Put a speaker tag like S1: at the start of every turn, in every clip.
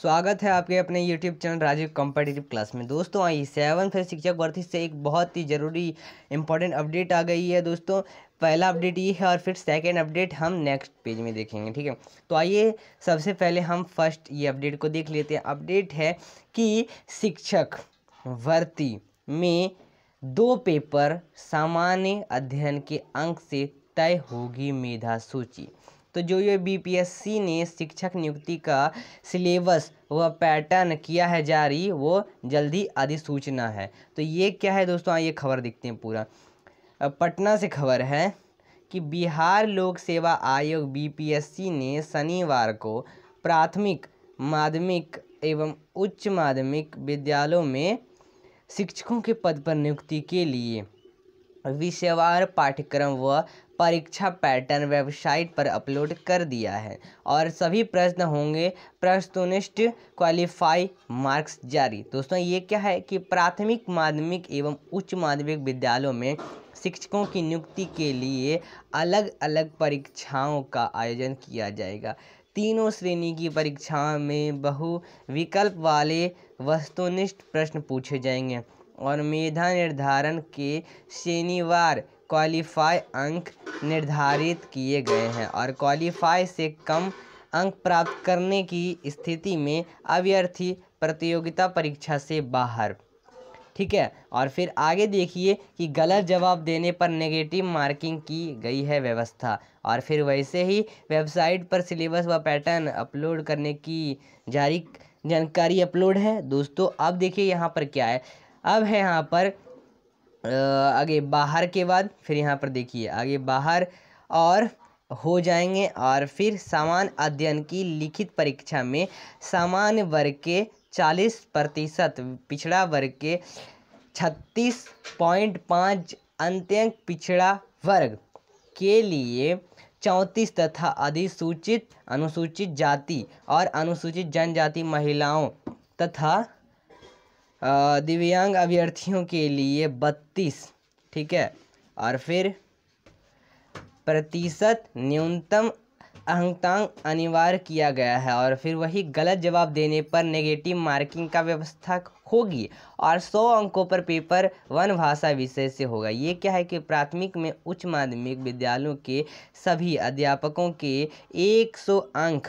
S1: स्वागत है आपके अपने YouTube channel Rajeev competitive class में दोस्तों आई सेवन फेज शिक्षक भर्ती से एक बहुत ही ज़रूरी इंपॉर्टेंट अपडेट आ गई है दोस्तों पहला अपडेट ये है और फिर सेकेंड अपडेट हम नेक्स्ट पेज में देखेंगे ठीक है तो आइए सबसे पहले हम फर्स्ट ये अपडेट को देख लेते हैं अपडेट है कि शिक्षक भर्ती में दो पेपर सामान्य अध्ययन के अंक से तय होगी मेधा सूची तो जो ये बीपीएससी ने शिक्षक नियुक्ति का सिलेबस व पैटर्न किया है जारी वो जल्दी अधिसूचना है तो ये क्या है दोस्तों ये खबर देखते हैं पूरा पटना से खबर है कि बिहार लोक सेवा आयोग बीपीएससी ने शनिवार को प्राथमिक माध्यमिक एवं उच्च माध्यमिक विद्यालयों में शिक्षकों के पद पर नियुक्ति के लिए विषयवार पाठ्यक्रम व परीक्षा पैटर्न वेबसाइट पर अपलोड कर दिया है और सभी प्रश्न होंगे प्रश्नोनिष्ठ क्वालिफाई मार्क्स जारी दोस्तों ये क्या है कि प्राथमिक माध्यमिक एवं उच्च माध्यमिक विद्यालयों में शिक्षकों की नियुक्ति के लिए अलग अलग परीक्षाओं का आयोजन किया जाएगा तीनों श्रेणी की परीक्षाओं में बहु विकल्प वाले वस्तुनिष्ठ प्रश्न पूछे जाएंगे और मेधा निर्धारण के शनिवार क्वालिफाई अंक निर्धारित किए गए हैं और क्वालीफाई से कम अंक प्राप्त करने की स्थिति में अभ्यर्थी प्रतियोगिता परीक्षा से बाहर ठीक है और फिर आगे देखिए कि गलत जवाब देने पर नेगेटिव मार्किंग की गई है व्यवस्था और फिर वैसे ही वेबसाइट पर सिलेबस व पैटर्न अपलोड करने की जारी जानकारी अपलोड है दोस्तों अब देखिए यहाँ पर क्या है अब है यहाँ पर आगे बाहर के बाद फिर यहाँ पर देखिए आगे बाहर और हो जाएंगे और फिर सामान्य अध्ययन की लिखित परीक्षा में सामान्य वर्ग के चालीस प्रतिशत पिछड़ा वर्ग के छत्तीस पॉइंट पाँच अंत्यंक पिछड़ा वर्ग के लिए चौंतीस तथा अधिसूचित अनुसूचित जाति और अनुसूचित जनजाति महिलाओं तथा दिव्यांग अभ्यर्थियों के लिए बत्तीस ठीक है और फिर प्रतिशत न्यूनतम अहंतांग अनिवार्य किया गया है और फिर वही गलत जवाब देने पर नेगेटिव मार्किंग का व्यवस्था होगी और 100 अंकों पर पेपर वन भाषा विषय से होगा ये क्या है कि प्राथमिक में उच्च माध्यमिक विद्यालयों के सभी अध्यापकों के 100 अंक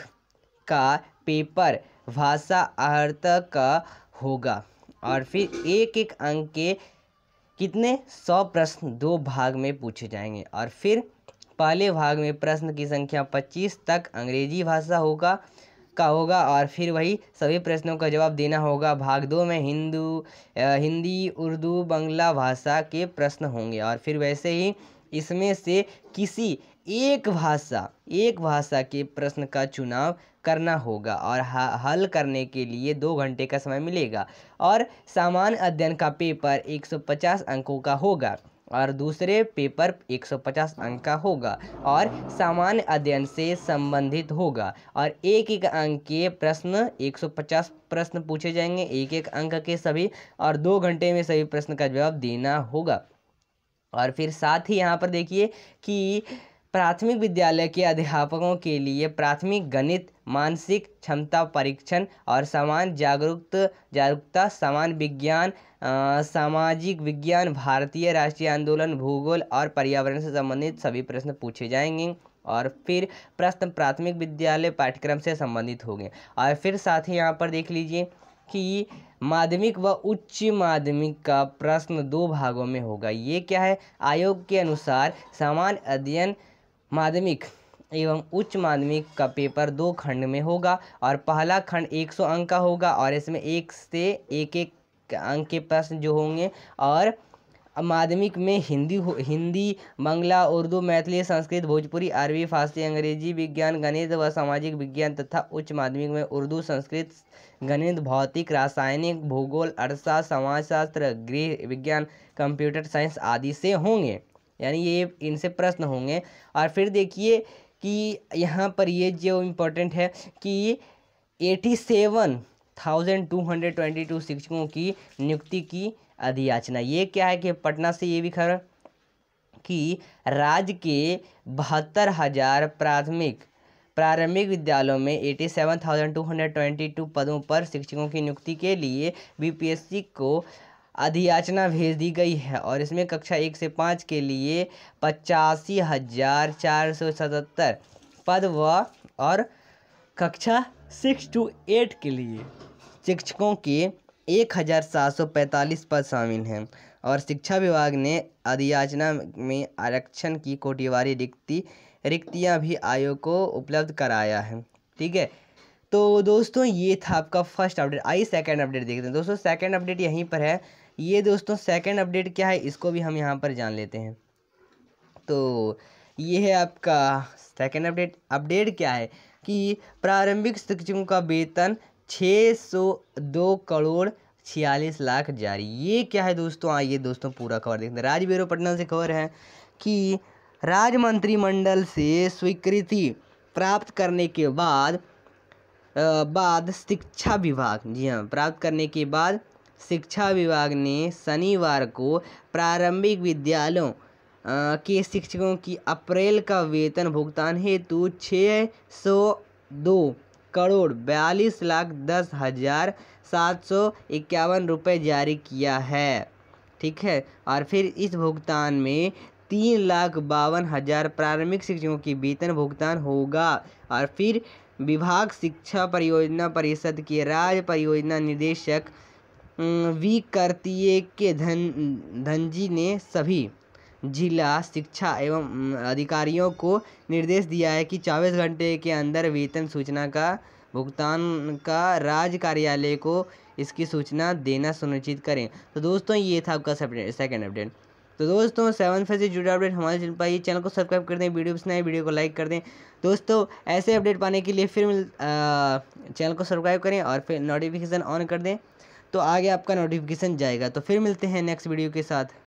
S1: का पेपर भाषा आहर्त का होगा और फिर एक एक अंक के कितने सौ प्रश्न दो भाग में पूछे जाएंगे और फिर पहले भाग में प्रश्न की संख्या पच्चीस तक अंग्रेजी भाषा होगा का होगा और फिर वही सभी प्रश्नों का जवाब देना होगा भाग दो में हिंदू हिंदी उर्दू बंगला भाषा के प्रश्न होंगे और फिर वैसे ही इसमें से किसी एक भाषा एक भाषा के प्रश्न का चुनाव करना होगा और हल करने के लिए दो घंटे का समय मिलेगा और सामान्य अध्ययन का पेपर 150 अंकों का होगा और दूसरे पेपर 150 अंक का होगा और सामान्य अध्ययन से संबंधित होगा और एक एक अंक के प्रश्न 150 प्रश्न पूछे जाएंगे एक एक अंक के सभी और दो घंटे में सभी प्रश्न का जवाब देना होगा और फिर साथ ही यहाँ पर देखिए कि प्राथमिक विद्यालय के अध्यापकों के लिए प्राथमिक गणित मानसिक क्षमता परीक्षण और समान जागरूकत जागरूकता समान विज्ञान सामाजिक विज्ञान भारतीय राष्ट्रीय आंदोलन भूगोल और पर्यावरण से संबंधित सभी प्रश्न पूछे जाएंगे और फिर प्रश्न प्राथमिक विद्यालय पाठ्यक्रम से संबंधित होंगे और फिर साथ ही यहाँ पर देख लीजिए कि माध्यमिक व उच्च माध्यमिक का प्रश्न दो भागों में होगा ये क्या है आयोग के अनुसार समान अध्ययन माध्यमिक एवं उच्च माध्यमिक का पेपर दो खंड में होगा और पहला खंड 100 अंक का होगा और इसमें एक से एक एक अंक के प्रश्न जो होंगे और माध्यमिक में हिंदी हिंदी बंगला उर्दू मैथिली संस्कृत भोजपुरी अरबी फारसी अंग्रेजी विज्ञान गणित व सामाजिक विज्ञान तथा उच्च माध्यमिक में उर्दू संस्कृत गणित भौतिक रासायनिक भूगोल अर्थशास्त्र समाजशास्त्र गृह विज्ञान कंप्यूटर साइंस आदि से होंगे यानी ये इनसे प्रश्न होंगे और फिर देखिए कि यहाँ पर ये जो इम्पोर्टेंट है कि eighty seven thousand two hundred twenty two शिक्षकों की नियुक्ति की अधियाचना ये क्या है कि पटना से ये भी खबर कि राज्य के बहत्तर हज़ार प्राथमिक प्रारंभिक विद्यालयों में eighty seven thousand two hundred twenty two पदों पर शिक्षकों की नियुक्ति के लिए बीपीएससी को अधियाचना भेज दी गई है और इसमें कक्षा एक से पाँच के लिए पचासी हज़ार चार सौ सतहत्तर पद व और कक्षा सिक्स टू एट के लिए शिक्षकों के एक हज़ार सात सौ पैंतालीस पद शामिल हैं और शिक्षा विभाग ने अधियाचना में आरक्षण की कोटिवारी रिक्ति रिक्तियाँ भी आयोग को उपलब्ध कराया है ठीक है तो दोस्तों ये था आपका फर्स्ट अपडेट आइए सेकंड अपडेट देखते हैं दोस्तों सेकंड अपडेट यहीं पर है ये दोस्तों सेकंड अपडेट क्या है इसको भी हम यहाँ पर जान लेते हैं तो ये है आपका सेकंड अपडेट अपडेट क्या है कि प्रारंभिक शिक्षकों का वेतन छः सौ दो करोड़ छियालीस लाख जारी ये क्या है दोस्तों आइए दोस्तों पूरा खबर देखते हैं राज्य ब्यूरो पटना से खबर है कि राज्य मंत्रिमंडल से स्वीकृति प्राप्त करने के बाद बाद शिक्षा विभाग जी हाँ प्राप्त करने के बाद शिक्षा विभाग ने शनिवार को प्रारंभिक विद्यालयों के शिक्षकों की अप्रैल का वेतन भुगतान हेतु छः सौ दो करोड़ बयालीस लाख दस हज़ार सात सौ इक्यावन रुपये जारी किया है ठीक है और फिर इस भुगतान में तीन लाख बावन हज़ार प्रारंभिक शिक्षकों की वेतन भुगतान होगा और फिर विभाग शिक्षा परियोजना परिषद के राज्य परियोजना निदेशक वी कार्तिकेय के धन धनजी ने सभी जिला शिक्षा एवं अधिकारियों को निर्देश दिया है कि चौबीस घंटे के अंदर वेतन सूचना का भुगतान का राज्य कार्यालय को इसकी सूचना देना सुनिश्चित करें तो दोस्तों ये था आपका सेकेंड अपडेट तो दोस्तों सेवन फाइव से जुड़े अपडेट हमारे चैनल पर ये चैनल को सब्सक्राइब कर दें वीडियो पसंद आए वीडियो को लाइक कर दें दोस्तों ऐसे अपडेट पाने के लिए फिर मिल चैनल को सब्सक्राइब करें और फिर नोटिफिकेशन ऑन कर दें तो आगे आपका नोटिफिकेशन जाएगा तो फिर मिलते हैं नेक्स्ट वीडियो के साथ